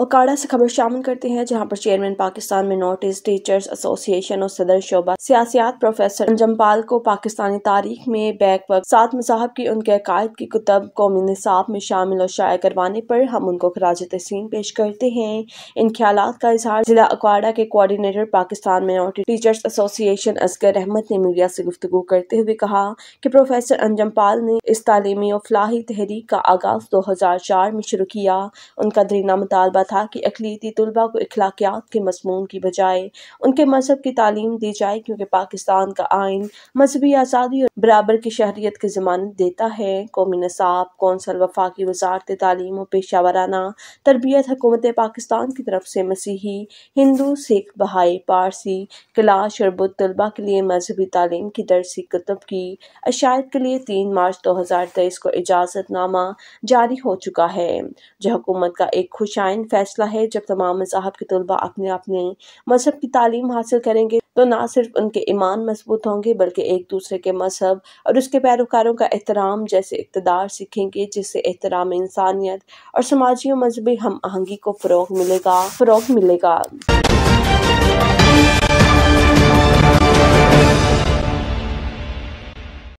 ओकाड़ा से खबर शामिल करते हैं जहां पर chairman Pakistan minorities teachers association और सदर शोबा सियासियात प्रोफेसर जम्पाल को पाकिस्तानी तारीख में बैक वक्त सात मजाहब की उनके अकायद की कुतब कौमी निसाब में शामिल और शाया करवाने पर हम उनको खराज तहसीन पेश करते हैं इन ख्याल का इजहार जिला अकवाड़ा के coordinator Pakistan minority teachers association Asghar Ahmed ने मीडिया से गुफ्तु करते हुए कहा कि प्रोफेसर अंजम पाल ने इस तालीमी और फलाही तहरीक का आगाज दो हजार चार में शुरू किया उनका दरीना मुतालबा था कि अखिलती तलबा को अखलाकियात के मजमून की बजाय उनके मज़हब की तालीम दी जाए क्योंकि पाकिस्तान का आइन मजहबी आज़ादी और बराबर की शहरीत की जमानत देता है कौमी नसाब कौंसल वफाकी वजारत तालीम और पेशा वाराना तरबियत हकूमत पाकिस्तान की तरफ से मसीही हिंदू सिख बहाई पारसी कलाश और बुद्ध तलबा के लिए मजहबी तालीम की दरसी कतब की अशायद के लिए तीन मार्च दो हज़ार तेईस को इजाज़तनामा जारी हो चुका है जो हुकूमत का एक खुशाइन फ़ैसला है जब तमाम मजाहब के तलबा अपने अपने मजहब की तालीम हासिल करेंगे तो ना सिर्फ उनके ईमान मजबूत होंगे बल्कि एक दूसरे के मजहब और उसके पैरोकारों का एहतराम जैसे इकतदार सीखेंगे जिससे एहतराम इंसानियत और समाजी और मजहबी हम आहंगी को फ़रोग मिलेगा फ़रोग मिलेगा